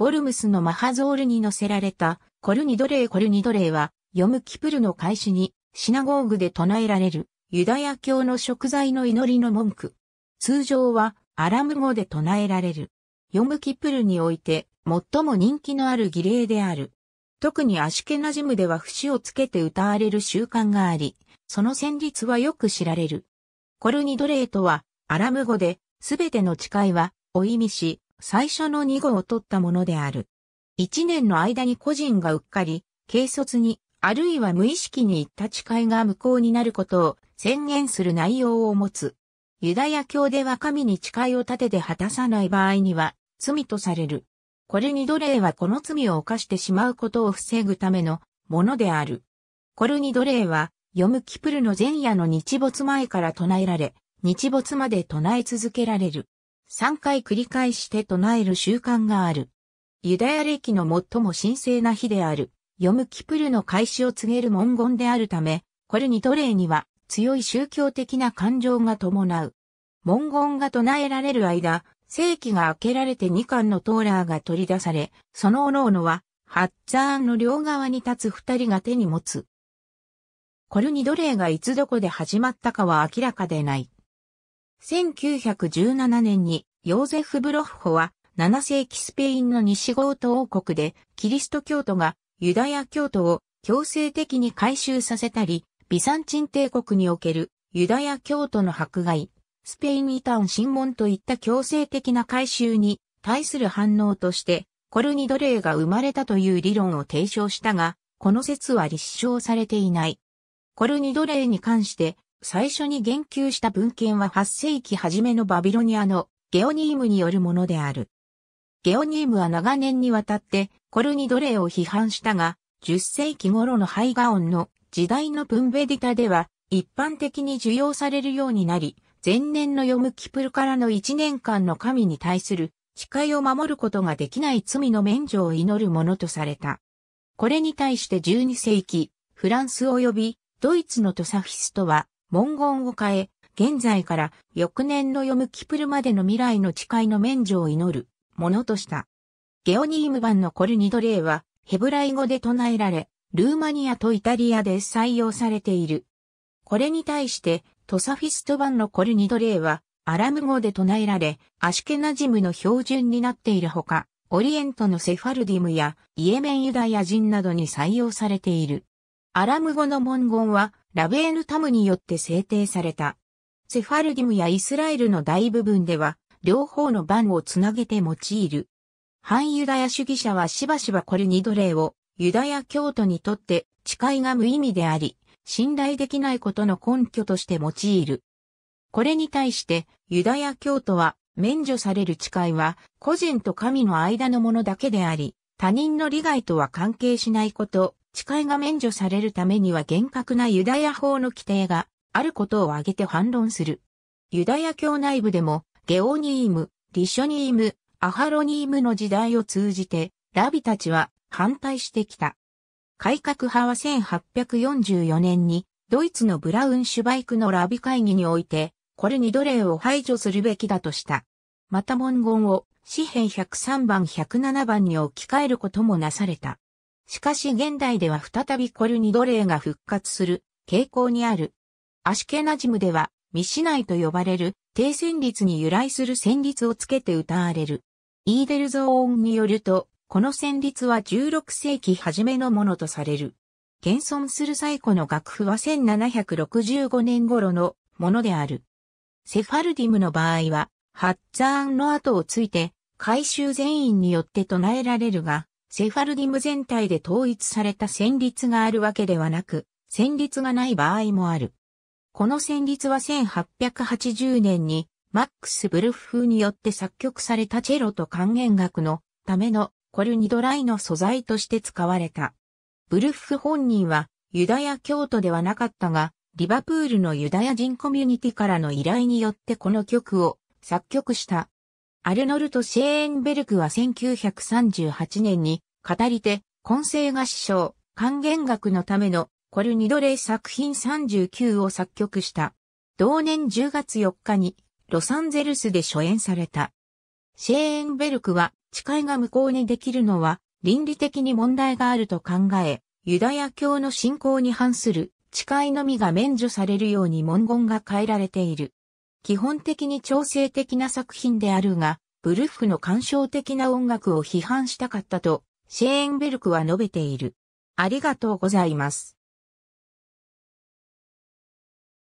ボルムスのマハゾールに載せられた、コルニドレーコルニドレーは、読むキプルの開始に、シナゴーグで唱えられる、ユダヤ教の食材の祈りの文句。通常は、アラム語で唱えられる。読むキプルにおいて、最も人気のある儀礼である。特にアシュケナジムでは節をつけて歌われる習慣があり、その旋律はよく知られる。コルニドレーとは、アラム語で、すべての誓いは、お意味し、最初の2号を取ったものである。1年の間に個人がうっかり、軽率に、あるいは無意識に言った誓いが無効になることを宣言する内容を持つ。ユダヤ教では神に誓いを立てて果たさない場合には、罪とされる。これに奴隷はこの罪を犯してしまうことを防ぐためのものである。コルニ奴隷は、ヨムキプルの前夜の日没前から唱えられ、日没まで唱え続けられる。3回繰り返して唱える習慣がある。ユダヤ歴の最も神聖な日である、ヨムキプルの開始を告げる文言であるため、これに奴隷には強い宗教的な感情が伴う。文言が唱えられる間、正規が開けられて2巻のトーラーが取り出され、そのおのおのは、ハッツァーンの両側に立つ二人が手に持つ。コルニ奴隷がいつどこで始まったかは明らかでない。1917年にヨーゼフ・ブロッホは7世紀スペインの西ゴート王国でキリスト教徒がユダヤ教徒を強制的に改宗させたり、ビサンチン帝国におけるユダヤ教徒の迫害、スペイン異端審問といった強制的な改宗に対する反応としてコルニドレが生まれたという理論を提唱したが、この説は立証されていない。コルニドレに関して最初に言及した文献は8世紀初めのバビロニアのゲオニームによるものである。ゲオニームは長年にわたってコルニ奴隷を批判したが、10世紀頃のハイガオンの時代のプンベディタでは一般的に受容されるようになり、前年のヨムキプルからの1年間の神に対する誓いを守ることができない罪の免除を祈るものとされた。これに対して12世紀、フランス及びドイツのトサフィストは文言を変え、現在から翌年の読むキプルまでの未来の誓いの免除を祈るものとした。ゲオニーム版のコルニドレーはヘブライ語で唱えられ、ルーマニアとイタリアで採用されている。これに対してトサフィスト版のコルニドレーはアラム語で唱えられ、アシケナジムの標準になっているほか、オリエントのセファルディムやイエメンユダヤ人などに採用されている。アラム語の文言はラベーヌ・タムによって制定された。セファルディムやイスラエルの大部分では、両方の番をつなげて用いる。反ユダヤ主義者はしばしばこれに奴隷を、ユダヤ教徒にとって誓いが無意味であり、信頼できないことの根拠として用いる。これに対して、ユダヤ教徒は、免除される誓いは、個人と神の間のものだけであり、他人の利害とは関係しないこと、誓いが免除されるためには厳格なユダヤ法の規定があることを挙げて反論する。ユダヤ教内部でも、ゲオニーム、リショニーム、アハロニームの時代を通じて、ラビたちは反対してきた。改革派は1844年に、ドイツのブラウンシュバイクのラビ会議において、これに奴隷を排除するべきだとした。また文言を、詩編103番107番に置き換えることもなされた。しかし現代では再びコルニ奴隷が復活する傾向にある。アシュケナジムでは、ミシナイと呼ばれる、低旋律に由来する旋律をつけて歌われる。イーデルゾーンによると、この旋律は16世紀初めのものとされる。現存する最古の楽譜は1765年頃のものである。セファルディムの場合は、ハッーンの後をついて、回収全員によって唱えられるが、セファルディム全体で統一された旋律があるわけではなく、旋律がない場合もある。この旋律は1880年にマックス・ブルフ風によって作曲されたチェロと管弦楽のためのコルニドライの素材として使われた。ブルフ本人はユダヤ教徒ではなかったが、リバプールのユダヤ人コミュニティからの依頼によってこの曲を作曲した。アルノルト・シェーンベルクは1938年に語り手、混声合唱、管弦楽のためのコルニドレイ作品39を作曲した。同年10月4日にロサンゼルスで初演された。シェーンベルクは誓いが無効にできるのは倫理的に問題があると考え、ユダヤ教の信仰に反する誓いのみが免除されるように文言が変えられている。基本的に調整的な作品であるが、ブルッフの感傷的な音楽を批判したかったと、シェーンベルクは述べている。ありがとうございます。